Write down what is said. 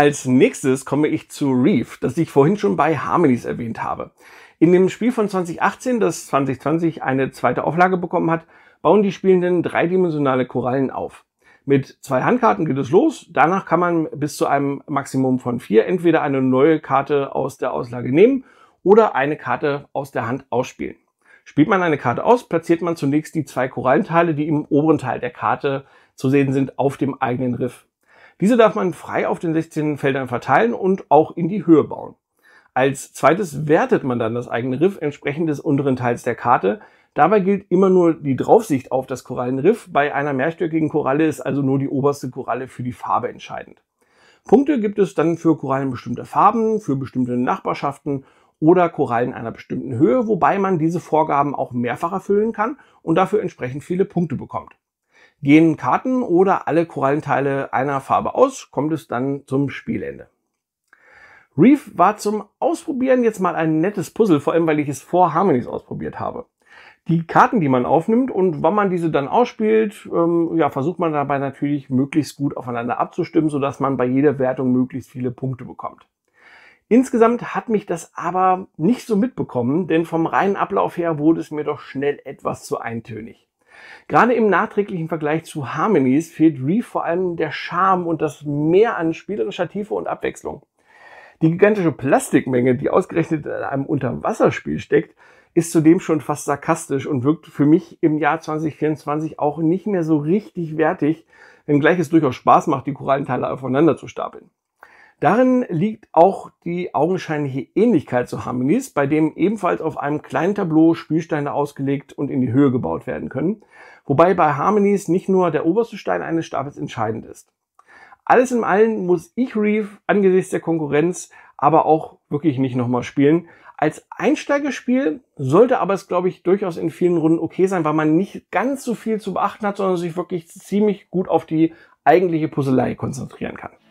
Als nächstes komme ich zu Reef, das ich vorhin schon bei Harmonies erwähnt habe. In dem Spiel von 2018, das 2020 eine zweite Auflage bekommen hat, bauen die Spielenden dreidimensionale Korallen auf. Mit zwei Handkarten geht es los. Danach kann man bis zu einem Maximum von vier entweder eine neue Karte aus der Auslage nehmen oder eine Karte aus der Hand ausspielen. Spielt man eine Karte aus, platziert man zunächst die zwei Korallenteile, die im oberen Teil der Karte zu sehen sind, auf dem eigenen Riff. Diese darf man frei auf den 16 Feldern verteilen und auch in die Höhe bauen. Als zweites wertet man dann das eigene Riff entsprechend des unteren Teils der Karte. Dabei gilt immer nur die Draufsicht auf das Korallenriff. Bei einer mehrstöckigen Koralle ist also nur die oberste Koralle für die Farbe entscheidend. Punkte gibt es dann für Korallen bestimmter Farben, für bestimmte Nachbarschaften oder Korallen einer bestimmten Höhe, wobei man diese Vorgaben auch mehrfach erfüllen kann und dafür entsprechend viele Punkte bekommt. Gehen Karten oder alle Korallenteile einer Farbe aus, kommt es dann zum Spielende. Reef war zum Ausprobieren jetzt mal ein nettes Puzzle, vor allem weil ich es vor Harmonies ausprobiert habe. Die Karten, die man aufnimmt und wann man diese dann ausspielt, ähm, ja, versucht man dabei natürlich möglichst gut aufeinander abzustimmen, sodass man bei jeder Wertung möglichst viele Punkte bekommt. Insgesamt hat mich das aber nicht so mitbekommen, denn vom reinen Ablauf her wurde es mir doch schnell etwas zu eintönig. Gerade im nachträglichen Vergleich zu Harmonies fehlt Reef vor allem der Charme und das Mehr an spielerischer Tiefe und Abwechslung. Die gigantische Plastikmenge, die ausgerechnet in einem Unterwasserspiel steckt, ist zudem schon fast sarkastisch und wirkt für mich im Jahr 2024 auch nicht mehr so richtig wertig, wenngleich es durchaus Spaß macht, die Korallenteile aufeinander zu stapeln. Darin liegt auch die augenscheinliche Ähnlichkeit zu Harmonies, bei dem ebenfalls auf einem kleinen Tableau Spielsteine ausgelegt und in die Höhe gebaut werden können, wobei bei Harmonies nicht nur der oberste Stein eines Stapels entscheidend ist. Alles in allem muss ich Reef angesichts der Konkurrenz aber auch wirklich nicht nochmal spielen. Als Einsteigerspiel sollte aber es, glaube ich, durchaus in vielen Runden okay sein, weil man nicht ganz so viel zu beachten hat, sondern sich wirklich ziemlich gut auf die eigentliche Puzzlei konzentrieren kann.